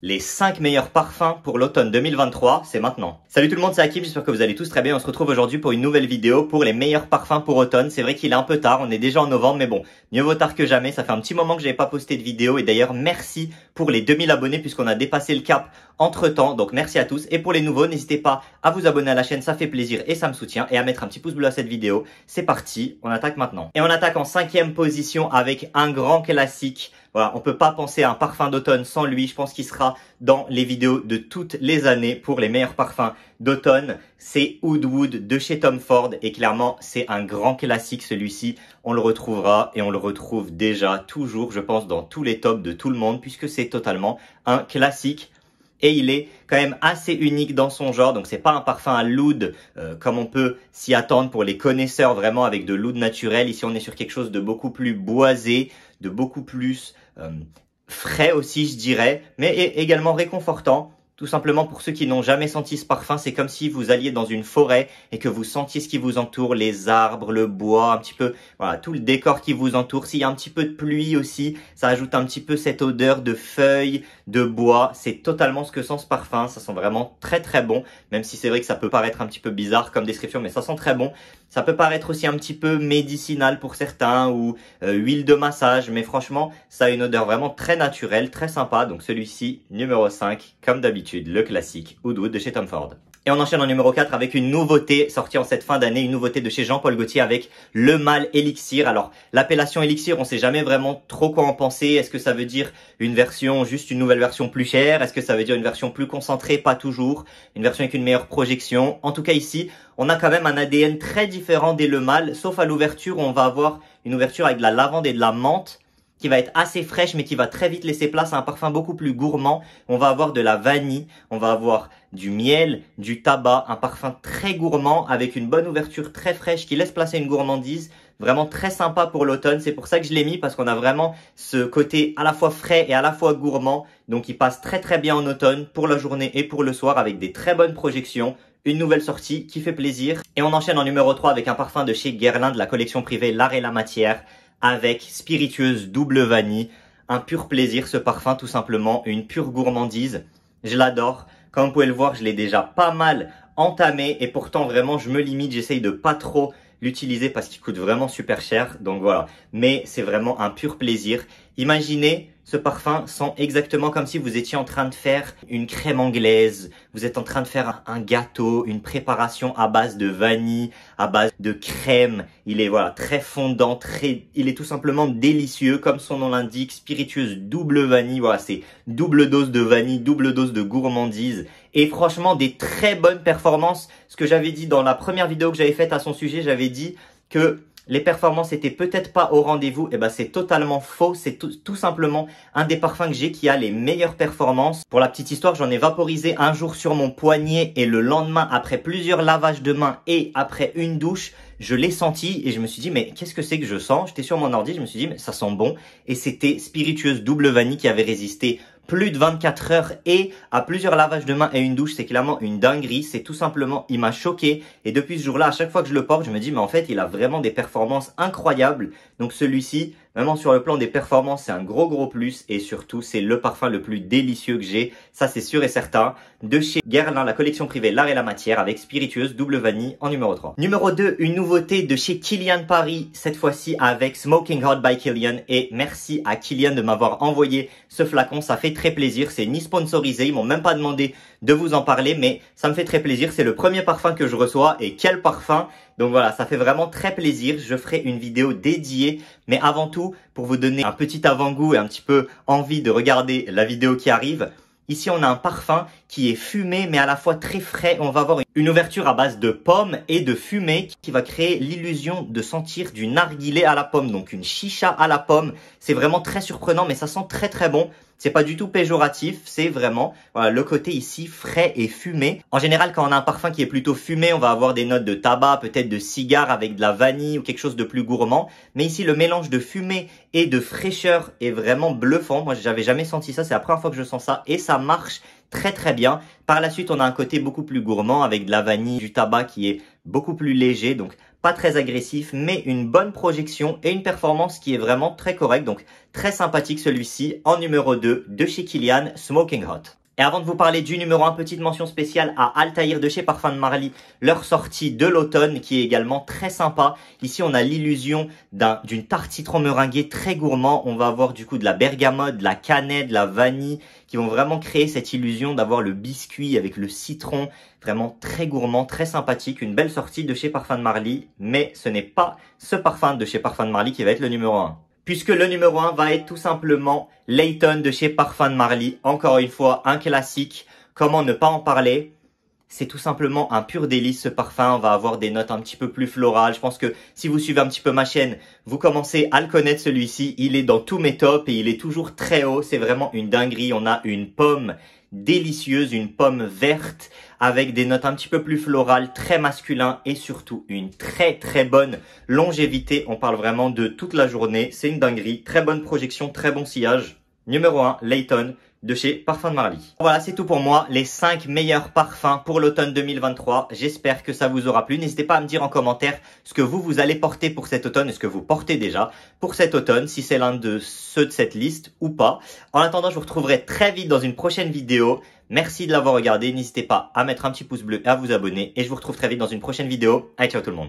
Les 5 meilleurs parfums pour l'automne 2023, c'est maintenant. Salut tout le monde, c'est Akim. j'espère que vous allez tous très bien. On se retrouve aujourd'hui pour une nouvelle vidéo pour les meilleurs parfums pour automne. C'est vrai qu'il est un peu tard, on est déjà en novembre, mais bon, mieux vaut tard que jamais. Ça fait un petit moment que j'avais pas posté de vidéo et d'ailleurs, merci pour les 2000 abonnés puisqu'on a dépassé le cap entre temps. Donc merci à tous. Et pour les nouveaux, n'hésitez pas à vous abonner à la chaîne, ça fait plaisir et ça me soutient et à mettre un petit pouce bleu à cette vidéo. C'est parti, on attaque maintenant. Et on attaque en cinquième position avec un grand classique. Voilà, on peut pas penser à un parfum d'automne sans lui. Je pense qu'il sera dans les vidéos de toutes les années pour les meilleurs parfums d'automne. C'est Woodwood de chez Tom Ford et clairement c'est un grand classique celui-ci. On le retrouvera et on le retrouve déjà toujours je pense dans tous les tops de tout le monde puisque c'est totalement un classique et il est quand même assez unique dans son genre. Donc c'est pas un parfum à l'oud euh, comme on peut s'y attendre pour les connaisseurs vraiment avec de l'oud naturel. Ici on est sur quelque chose de beaucoup plus boisé, de beaucoup plus euh, frais aussi, je dirais, mais également réconfortant tout simplement pour ceux qui n'ont jamais senti ce parfum, c'est comme si vous alliez dans une forêt et que vous sentiez ce qui vous entoure, les arbres, le bois, un petit peu, voilà, tout le décor qui vous entoure. S'il y a un petit peu de pluie aussi, ça ajoute un petit peu cette odeur de feuilles, de bois. C'est totalement ce que sent ce parfum. Ça sent vraiment très très bon, même si c'est vrai que ça peut paraître un petit peu bizarre comme description, mais ça sent très bon. Ça peut paraître aussi un petit peu médicinal pour certains ou euh, huile de massage, mais franchement, ça a une odeur vraiment très naturelle, très sympa. Donc celui-ci, numéro 5, comme d'habitude le classique oudoud de chez Tom Ford. Et on enchaîne en numéro 4 avec une nouveauté sortie en cette fin d'année, une nouveauté de chez Jean-Paul Gaultier avec le mâle Elixir. Alors, l'appellation Elixir, on ne sait jamais vraiment trop quoi en penser. Est-ce que ça veut dire une version, juste une nouvelle version plus chère Est-ce que ça veut dire une version plus concentrée Pas toujours. Une version avec une meilleure projection. En tout cas ici, on a quand même un ADN très différent des le mâle, sauf à l'ouverture on va avoir une ouverture avec de la lavande et de la menthe qui va être assez fraîche mais qui va très vite laisser place à un parfum beaucoup plus gourmand. On va avoir de la vanille, on va avoir du miel, du tabac, un parfum très gourmand avec une bonne ouverture très fraîche qui laisse placer une gourmandise. Vraiment très sympa pour l'automne, c'est pour ça que je l'ai mis parce qu'on a vraiment ce côté à la fois frais et à la fois gourmand. Donc il passe très très bien en automne pour la journée et pour le soir avec des très bonnes projections une nouvelle sortie qui fait plaisir. Et on enchaîne en numéro 3 avec un parfum de chez Guerlain de la collection privée L'Art et la Matière avec spiritueuse double vanille. Un pur plaisir ce parfum tout simplement, une pure gourmandise. Je l'adore. Comme vous pouvez le voir, je l'ai déjà pas mal entamé et pourtant vraiment je me limite, j'essaye de pas trop l'utiliser parce qu'il coûte vraiment super cher. Donc voilà, mais c'est vraiment un pur plaisir. Imaginez ce parfum sent exactement comme si vous étiez en train de faire une crème anglaise, vous êtes en train de faire un gâteau, une préparation à base de vanille, à base de crème. Il est voilà très fondant, très, il est tout simplement délicieux comme son nom l'indique, spiritueuse double vanille. Voilà, c'est double dose de vanille, double dose de gourmandise et franchement des très bonnes performances. Ce que j'avais dit dans la première vidéo que j'avais faite à son sujet, j'avais dit que les performances étaient peut-être pas au rendez-vous, et eh ben c'est totalement faux. C'est tout, tout, simplement un des parfums que j'ai qui a les meilleures performances. Pour la petite histoire, j'en ai vaporisé un jour sur mon poignet et le lendemain, après plusieurs lavages de mains et après une douche, je l'ai senti et je me suis dit mais qu'est-ce que c'est que je sens J'étais sur mon ordi, je me suis dit mais ça sent bon et c'était spiritueuse double vanille qui avait résisté plus de 24 heures et à plusieurs lavages de mains et une douche, c'est clairement une dinguerie. C'est tout simplement, il m'a choqué. Et depuis ce jour-là, à chaque fois que je le porte, je me dis, mais en fait, il a vraiment des performances incroyables. Donc celui-ci, Vraiment sur le plan des performances, c'est un gros gros plus et surtout c'est le parfum le plus délicieux que j'ai, ça c'est sûr et certain, de chez Guerlain, la collection privée L'art et la matière avec spiritueuse double vanille en numéro 3. Numéro 2, une nouveauté de chez Kilian Paris, cette fois-ci avec Smoking Hot by Kilian et merci à Kilian de m'avoir envoyé ce flacon, ça fait très plaisir, c'est ni sponsorisé, ils m'ont même pas demandé de vous en parler mais ça me fait très plaisir, c'est le premier parfum que je reçois et quel parfum donc voilà, ça fait vraiment très plaisir. Je ferai une vidéo dédiée, mais avant tout, pour vous donner un petit avant-goût et un petit peu envie de regarder la vidéo qui arrive, ici on a un parfum qui est fumé, mais à la fois très frais. On va voir. une une ouverture à base de pommes et de fumée qui va créer l'illusion de sentir du narguilé à la pomme, donc une chicha à la pomme. C'est vraiment très surprenant, mais ça sent très très bon. C'est pas du tout péjoratif, c'est vraiment le côté ici frais et fumé. En général, quand on a un parfum qui est plutôt fumé, on va avoir des notes de tabac, peut-être de cigare avec de la vanille ou quelque chose de plus gourmand. Mais ici, le mélange de fumée et de fraîcheur est vraiment bluffant. Moi, j'avais jamais senti ça, c'est la première fois que je sens ça et ça marche très très bien. Par la suite, on a un côté beaucoup plus gourmand avec de la vanille, du tabac qui est beaucoup plus léger, donc pas très agressif, mais une bonne projection et une performance qui est vraiment très correcte, donc très sympathique celui-ci en numéro 2 de chez Kilian Smoking Hot. Et avant de vous parler du numéro 1, petite mention spéciale à Altaïr de chez Parfum de Marly, leur sortie de l'automne qui est également très sympa. Ici, on a l'illusion d'une tarte citron meringuée très gourmand. On va avoir du coup de la bergamote, de la cannelle, de la vanille qui vont vraiment créer cette illusion d'avoir le biscuit avec le citron. Vraiment très gourmand, très sympathique. Une belle sortie de chez Parfum de Marly, mais ce n'est pas ce parfum de chez Parfum de Marly qui va être le numéro 1 puisque le numéro 1 va être tout simplement Layton de chez Parfum de Marly. Encore une fois, un classique. Comment ne pas en parler c'est tout simplement un pur délice ce parfum, on va avoir des notes un petit peu plus florales. Je pense que si vous suivez un petit peu ma chaîne, vous commencez à le connaître celui-ci. Il est dans tous mes tops et il est toujours très haut, c'est vraiment une dinguerie. On a une pomme délicieuse, une pomme verte avec des notes un petit peu plus florales, très masculin et surtout une très très bonne longévité. On parle vraiment de toute la journée, c'est une dinguerie, très bonne projection, très bon sillage numéro 1, Layton de chez Parfum de Marly. Voilà, c'est tout pour moi, les 5 meilleurs parfums pour l'automne 2023. J'espère que ça vous aura plu. N'hésitez pas à me dire en commentaire ce que vous, vous allez porter pour cet automne et ce que vous portez déjà pour cet automne, si c'est l'un de ceux de cette liste ou pas. En attendant, je vous retrouverai très vite dans une prochaine vidéo. Merci de l'avoir regardé. N'hésitez pas à mettre un petit pouce bleu et à vous abonner. Et je vous retrouve très vite dans une prochaine vidéo. Allez, ciao tout le monde.